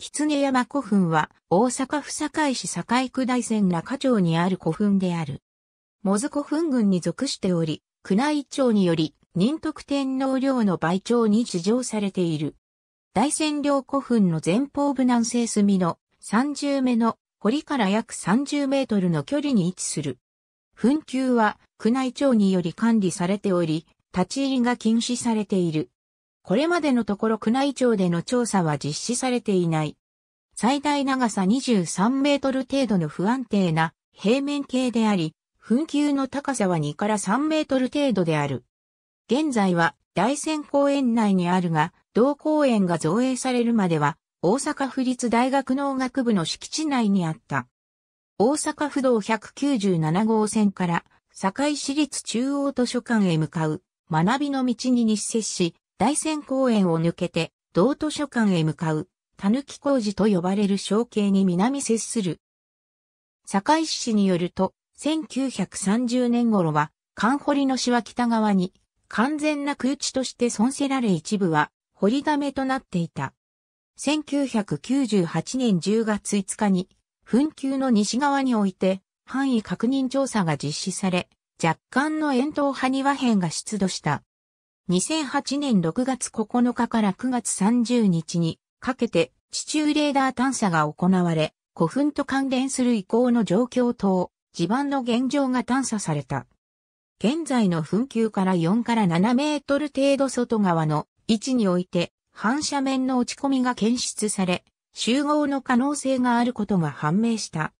狐山古墳は大阪府堺市堺区大山中町にある古墳である。モズ古墳群に属しており、区内庁により仁徳天皇陵の倍長に地上されている。大山陵古墳の前方部南西隅の30目の堀から約30メートルの距離に位置する。墳丘は区内庁により管理されており、立ち入りが禁止されている。これまでのところ宮内庁での調査は実施されていない。最大長さ23メートル程度の不安定な平面形であり、噴球の高さは2から3メートル程度である。現在は大仙公園内にあるが、同公園が造営されるまでは、大阪府立大学農学部の敷地内にあった。大阪府道197号線から、堺市立中央図書館へ向かう、学びの道に日接し、大仙公園を抜けて、道図書館へ向かう、たぬき工事と呼ばれる小径に南接する。堺市によると、1930年頃は、関堀の市は北側に、完全な空地として損せられ一部は、堀だめとなっていた。1998年10月5日に、紛糾の西側において、範囲確認調査が実施され、若干の円筒派に和が出土した。2008年6月9日から9月30日にかけて地中レーダー探査が行われ、古墳と関連する遺構の状況等、地盤の現状が探査された。現在の墳丘から4から7メートル程度外側の位置において、反射面の落ち込みが検出され、集合の可能性があることが判明した。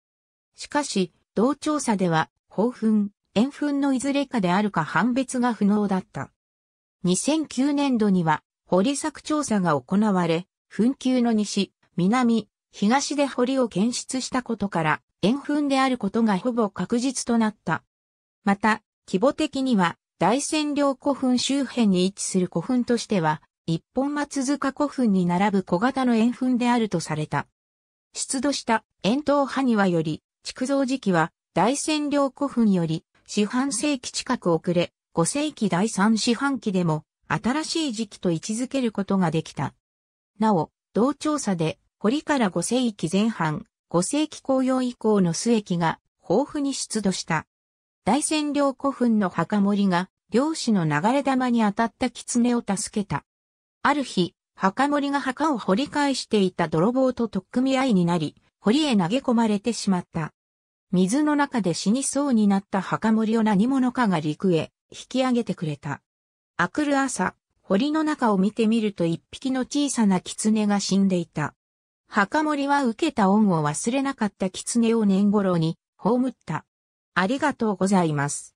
しかし、同調査では、宝墳、円墳のいずれかであるか判別が不能だった。2009年度には掘り作調査が行われ、墳丘の西、南、東で堀を検出したことから、円墳であることがほぼ確実となった。また、規模的には、大仙陵古墳周辺に位置する古墳としては、一本松塚古墳に並ぶ小型の円墳であるとされた。出土した円筒埴輪より、築造時期は大仙陵古墳より四半世紀近く遅れ、5世紀第3四半期でも新しい時期と位置づけることができた。なお、同調査で、堀から5世紀前半、5世紀紅葉以降の末期が豊富に出土した。大仙陵古墳の墓守が、漁師の流れ玉に当たった狐を助けた。ある日、墓守が墓を掘り返していた泥棒と取っ組み合いになり、堀へ投げ込まれてしまった。水の中で死にそうになった墓守を何者かが陸へ引き上げてくれた。あくる朝、堀の中を見てみると一匹の小さな狐が死んでいた。墓守は受けた恩を忘れなかった狐を年頃に葬った。ありがとうございます。